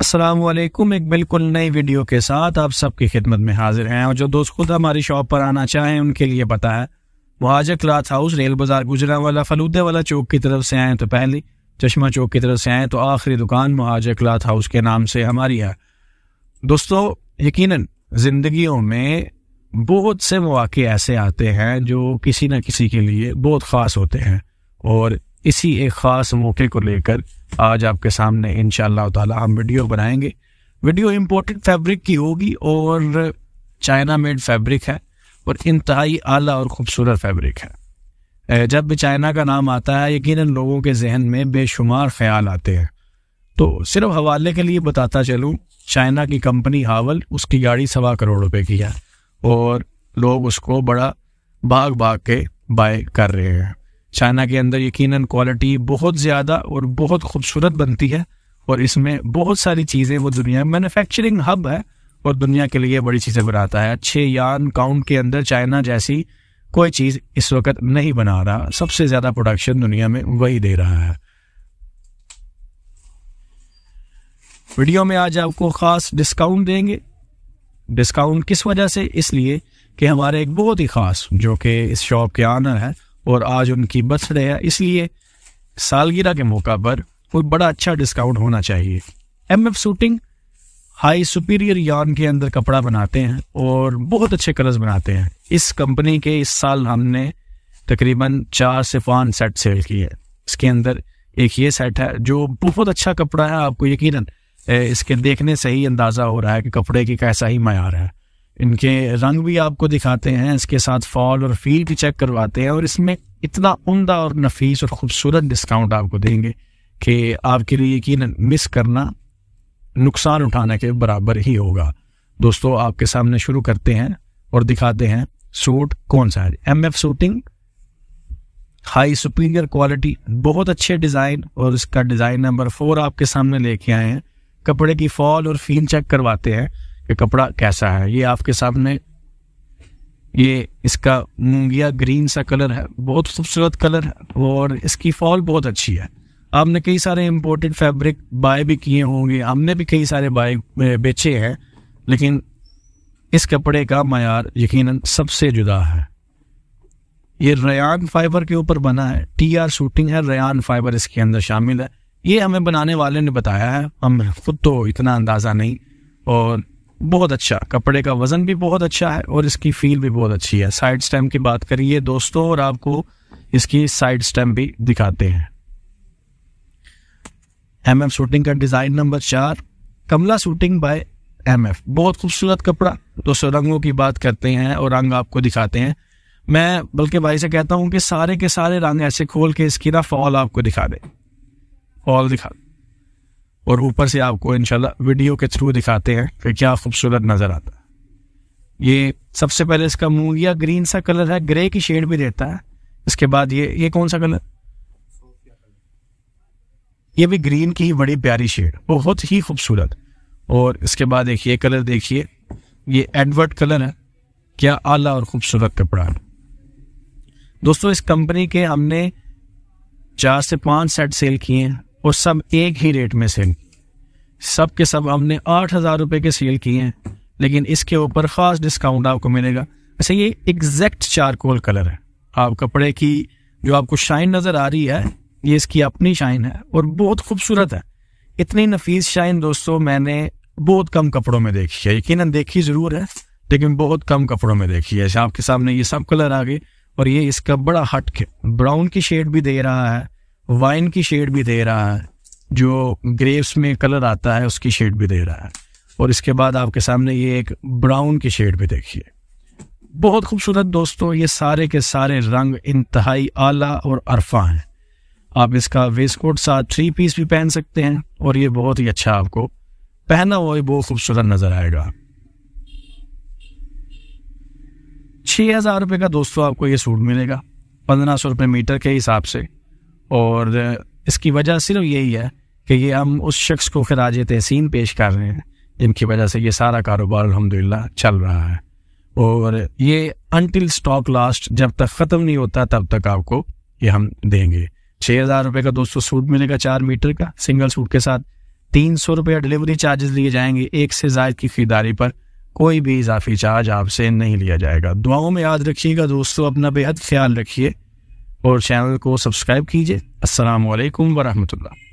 असलकुम एक बिल्कुल नई वीडियो के साथ आप सबकी खिदमत में हाजिर हैं और जो दोस्त खुद हमारी शॉप पर आना चाहें उनके लिए पता है महाजा क्लाथ हाउस रेल बाजार गुजरा वाला फलूदे वाला चौक की तरफ से आएँ तो पहली चश्मा चौक की तरफ से आएँ तो आखिरी दुकान महाजा क्लाथ हाउस के नाम से हमारी है दोस्तों यकीन जिंदगियों में बहुत से मौाक़े ऐसे आते हैं जो किसी न किसी के लिए बहुत ख़ास होते हैं और इसी एक ख़ास मौके को लेकर आज आपके सामने इन ताला हम वीडियो बनाएंगे वीडियो इम्पोर्टेड फैब्रिक की होगी और चाइना मेड फैब्रिक है और इंतहाई आला और ख़ूबसूरत फैब्रिक है जब भी चाइना का नाम आता है यकीन लोगों के जहन में बेशुमार ख्याल आते हैं तो सिर्फ हवाले के लिए बताता चलूँ चाइना की कंपनी हावल उसकी गाड़ी सवा करोड़ रुपए की है और लोग उसको बड़ा भाग भाग के बाय कर रहे हैं चाइना के अंदर यकीनन क्वालिटी बहुत ज़्यादा और बहुत खूबसूरत बनती है और इसमें बहुत सारी चीज़ें वो दुनिया में मैनुफेक्चरिंग हब है और दुनिया के लिए बड़ी चीज़ें बनाता है अच्छे यान काउंट के अंदर चाइना जैसी कोई चीज़ इस वक्त नहीं बना रहा सबसे ज़्यादा प्रोडक्शन दुनिया में वही दे रहा है वीडियो में आज आपको ख़ास डिस्काउंट देंगे डिस्काउंट किस वजह से इसलिए कि हमारे एक बहुत ही ख़ास जो कि इस शॉप के आनर है और आज उनकी बर्थडे है इसलिए सालगिरह के मौका पर कोई बड़ा अच्छा डिस्काउंट होना चाहिए M F suiting high superior यान के अंदर कपड़ा बनाते हैं और बहुत अच्छे कलर्स बनाते हैं इस कंपनी के इस साल हमने तकरीबन चार से पाँच सेट सेल किए हैं इसके अंदर एक ये सेट है जो बहुत अच्छा कपड़ा है आपको यकीनन इसके देखने से ही अंदाज़ा हो रहा है कि कपड़े की कैसा ही मैार है इनके रंग भी आपको दिखाते हैं इसके साथ फॉल और फील भी चेक करवाते हैं और इसमें इतना उमदा और नफीस और ख़ूबसूरत डिस्काउंट आपको देंगे कि आपके लिए यकीन मिस करना नुकसान उठाने के बराबर ही होगा दोस्तों आपके सामने शुरू करते हैं और दिखाते हैं सूट कौन सा है M F suiting high superior quality बहुत अच्छे डिज़ाइन और इसका डिज़ाइन नंबर फोर आपके सामने लेके आए हैं कपड़े की फॉल और फील चेक करवाते हैं कि कपड़ा कैसा है ये आपके सामने ये इसका मूंगिया ग्रीन सा कलर है बहुत खूबसूरत कलर है और इसकी फॉल बहुत अच्छी है आपने कई सारे इम्पोर्टेड फैब्रिक बाय भी किए होंगे हमने भी कई सारे बाय बेचे हैं लेकिन इस कपड़े का मैार यकीन सबसे जुदा है ये रयान फाइबर के ऊपर बना है टी आर शूटिंग है रयान फाइबर इसके अंदर शामिल है ये हमें बनाने वाले ने बताया है हम खुद तो इतना अंदाज़ा नहीं और बहुत अच्छा कपड़े का वजन भी बहुत अच्छा है और इसकी फील भी बहुत अच्छी है साइड स्टैम्प की बात करिए दोस्तों और आपको इसकी साइड स्टेम भी दिखाते हैं एम एफ सूटिंग का डिजाइन नंबर चार Kamla suiting by M F बहुत खूबसूरत कपड़ा दोस्तों रंगों की बात करते हैं और रंग आपको दिखाते हैं मैं बल्कि भाई से कहता हूं कि सारे के सारे रंग ऐसे खोल के इसकी ना फॉल आपको दिखा दे फॉल दिखा दे और ऊपर से आपको इनशाला वीडियो के थ्रू दिखाते हैं कि क्या खूबसूरत नज़र आता है ये सबसे पहले इसका मुँह या ग्रीन सा कलर है ग्रे की शेड भी देता है इसके बाद ये ये कौन सा कलर ये भी ग्रीन की ही बड़ी प्यारी शेड बहुत ही खूबसूरत और इसके बाद देखिए कलर देखिए ये एडवर्ट कलर है क्या आला और खूबसूरत कपड़ा है दोस्तों इस कंपनी के हमने चार से पांच सेट सेल किए हैं और सब एक ही रेट में सेल सब के सब हमने आठ हज़ार रुपये के सेल किए हैं लेकिन इसके ऊपर ख़ास डिस्काउंट आपको मिलेगा अच्छा ये एग्जैक्ट चारकोल कलर है आप कपड़े की जो आपको शाइन नज़र आ रही है ये इसकी अपनी शाइन है और बहुत खूबसूरत है इतनी नफीस शाइन दोस्तों मैंने बहुत कम कपड़ों में देखी है यकीन देखी ज़रूर है लेकिन बहुत कम कपड़ों में देखी है आपके सामने ये सब कलर आ गए और ये इसका बड़ा हट के ब्राउन की शेड भी दे रहा है वाइन की शेड भी दे रहा है जो ग्रेप्स में कलर आता है उसकी शेड भी दे रहा है और इसके बाद आपके सामने ये एक ब्राउन की शेड भी देखिए बहुत खूबसूरत दोस्तों ये सारे के सारे रंग इंतहाई आला और अरफा हैं आप इसका वेस्ट कोट साथ थ्री पीस भी पहन सकते हैं और ये बहुत ही अच्छा आपको पहना हुआ बहुत खूबसूरत नजर आएगा छह हजार रुपये का दोस्तों आपको ये सूट मिलेगा पंद्रह सौ रुपये मीटर के हिसाब से और इसकी वजह सिर्फ यही है कि ये हम उस शख्स को खराज तहसीन पेश कर रहे हैं जिनकी वजह से ये सारा कारोबार अलहमदिल्ला चल रहा है और ये अनटिल स्टॉक लास्ट जब तक ख़त्म नहीं होता तब तक आपको ये हम देंगे छः हज़ार रुपये का दोस्तों सूट मिलेगा चार मीटर का सिंगल सूट के साथ तीन सौ रुपये डिलीवरी चार्जेस लिए जाएंगे एक से जायद की खरीदारी पर कोई भी इजाफी चार्ज आपसे नहीं लिया जाएगा दुआओं में याद रखिएगा दोस्तों अपना बेहद ख्याल रखिए और चैनल को सब्सक्राइब कीजिए असलकम वरहमतुल्ला